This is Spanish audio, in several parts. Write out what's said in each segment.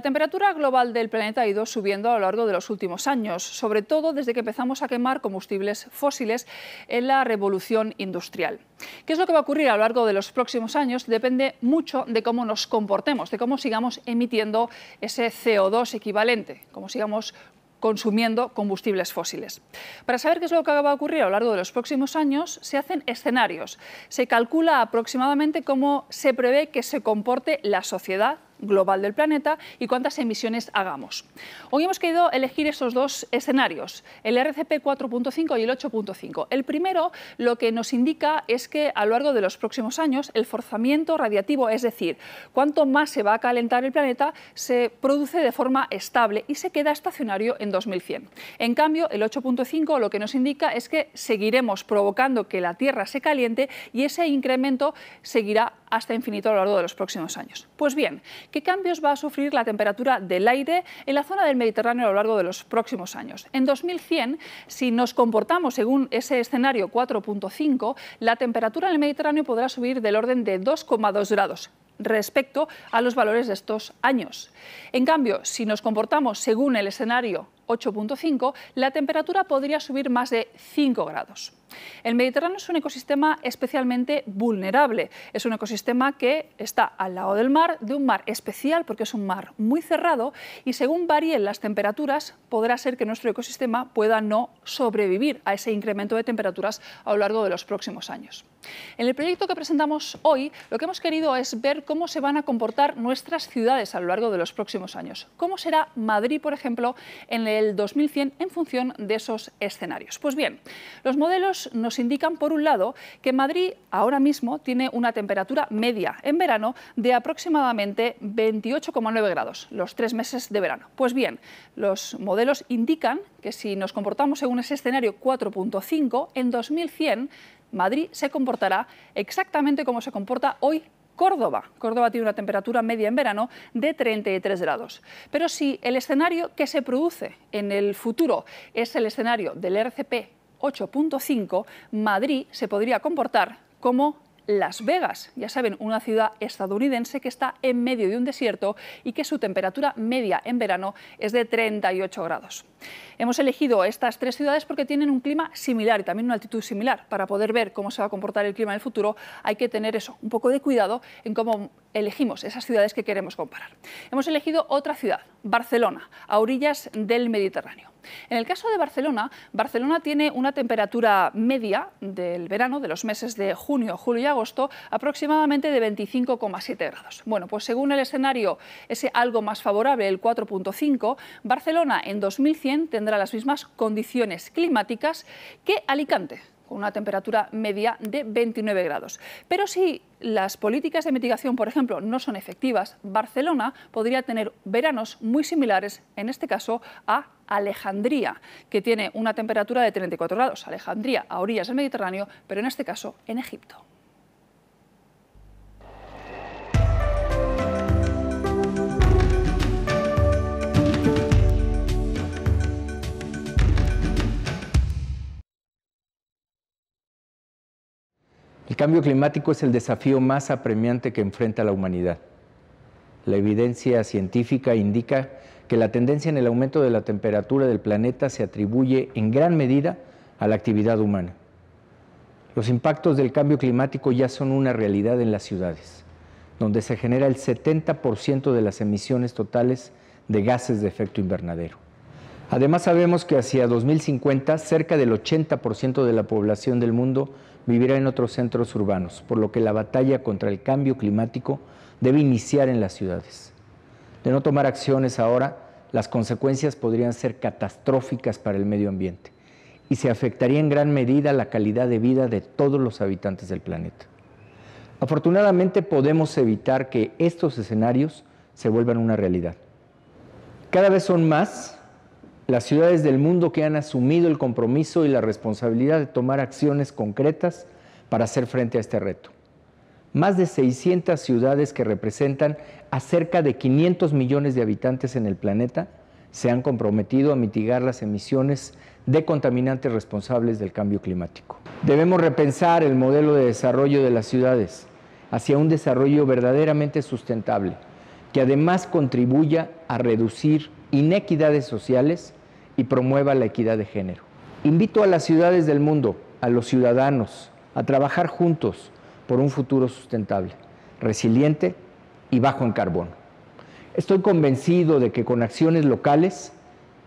La temperatura global del planeta ha ido subiendo a lo largo de los últimos años, sobre todo desde que empezamos a quemar combustibles fósiles en la revolución industrial. ¿Qué es lo que va a ocurrir a lo largo de los próximos años? Depende mucho de cómo nos comportemos, de cómo sigamos emitiendo ese CO2 equivalente, cómo sigamos consumiendo combustibles fósiles. Para saber qué es lo que va a ocurrir a lo largo de los próximos años, se hacen escenarios. Se calcula aproximadamente cómo se prevé que se comporte la sociedad global del planeta y cuántas emisiones hagamos. Hoy hemos querido elegir esos dos escenarios, el RCP 4.5 y el 8.5. El primero lo que nos indica es que a lo largo de los próximos años el forzamiento radiativo, es decir, cuánto más se va a calentar el planeta, se produce de forma estable y se queda estacionario en 2100. En cambio, el 8.5 lo que nos indica es que seguiremos provocando que la Tierra se caliente y ese incremento seguirá hasta infinito a lo largo de los próximos años. Pues bien, qué cambios va a sufrir la temperatura del aire en la zona del Mediterráneo a lo largo de los próximos años. En 2100, si nos comportamos según ese escenario 4.5, la temperatura en el Mediterráneo podrá subir del orden de 2,2 grados respecto a los valores de estos años. En cambio, si nos comportamos según el escenario 8.5, la temperatura podría subir más de 5 grados. El Mediterráneo es un ecosistema especialmente vulnerable. Es un ecosistema que está al lado del mar, de un mar especial porque es un mar muy cerrado y según varíen las temperaturas podrá ser que nuestro ecosistema pueda no sobrevivir a ese incremento de temperaturas a lo largo de los próximos años. En el proyecto que presentamos hoy lo que hemos querido es ver cómo se van a comportar nuestras ciudades a lo largo de los próximos años. ¿Cómo será Madrid, por ejemplo, en el 2100 en función de esos escenarios? Pues bien, los modelos nos indican, por un lado, que Madrid ahora mismo tiene una temperatura media en verano de aproximadamente 28,9 grados, los tres meses de verano. Pues bien, los modelos indican que si nos comportamos según ese escenario 4.5, en 2100 Madrid se comportará exactamente como se comporta hoy Córdoba. Córdoba tiene una temperatura media en verano de 33 grados. Pero si el escenario que se produce en el futuro es el escenario del RCP 8.5, Madrid se podría comportar como las Vegas, ya saben, una ciudad estadounidense que está en medio de un desierto y que su temperatura media en verano es de 38 grados. Hemos elegido estas tres ciudades porque tienen un clima similar y también una altitud similar. Para poder ver cómo se va a comportar el clima en el futuro hay que tener eso, un poco de cuidado en cómo elegimos esas ciudades que queremos comparar. Hemos elegido otra ciudad, Barcelona, a orillas del Mediterráneo. En el caso de Barcelona, Barcelona tiene una temperatura media del verano, de los meses de junio, julio y agosto, aproximadamente de 25,7 grados. Bueno, pues según el escenario, ese algo más favorable, el 4.5, Barcelona en 2100 tendrá las mismas condiciones climáticas que Alicante, con una temperatura media de 29 grados. Pero si las políticas de mitigación, por ejemplo, no son efectivas, Barcelona podría tener veranos muy similares, en este caso, a Alejandría, que tiene una temperatura de 34 grados. Alejandría a orillas del Mediterráneo, pero en este caso en Egipto. cambio climático es el desafío más apremiante que enfrenta la humanidad. La evidencia científica indica que la tendencia en el aumento de la temperatura del planeta se atribuye en gran medida a la actividad humana. Los impactos del cambio climático ya son una realidad en las ciudades, donde se genera el 70% de las emisiones totales de gases de efecto invernadero. Además sabemos que hacia 2050 cerca del 80% de la población del mundo vivirá en otros centros urbanos, por lo que la batalla contra el cambio climático debe iniciar en las ciudades. De no tomar acciones ahora, las consecuencias podrían ser catastróficas para el medio ambiente y se afectaría en gran medida la calidad de vida de todos los habitantes del planeta. Afortunadamente podemos evitar que estos escenarios se vuelvan una realidad. Cada vez son más las ciudades del mundo que han asumido el compromiso y la responsabilidad de tomar acciones concretas para hacer frente a este reto. Más de 600 ciudades que representan a cerca de 500 millones de habitantes en el planeta se han comprometido a mitigar las emisiones de contaminantes responsables del cambio climático. Debemos repensar el modelo de desarrollo de las ciudades hacia un desarrollo verdaderamente sustentable, que además contribuya a reducir inequidades sociales y promueva la equidad de género. Invito a las ciudades del mundo, a los ciudadanos, a trabajar juntos por un futuro sustentable, resiliente y bajo en carbono. Estoy convencido de que con acciones locales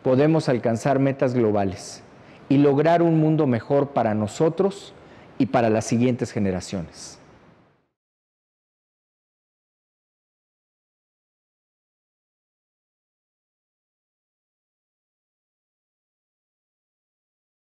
podemos alcanzar metas globales y lograr un mundo mejor para nosotros y para las siguientes generaciones.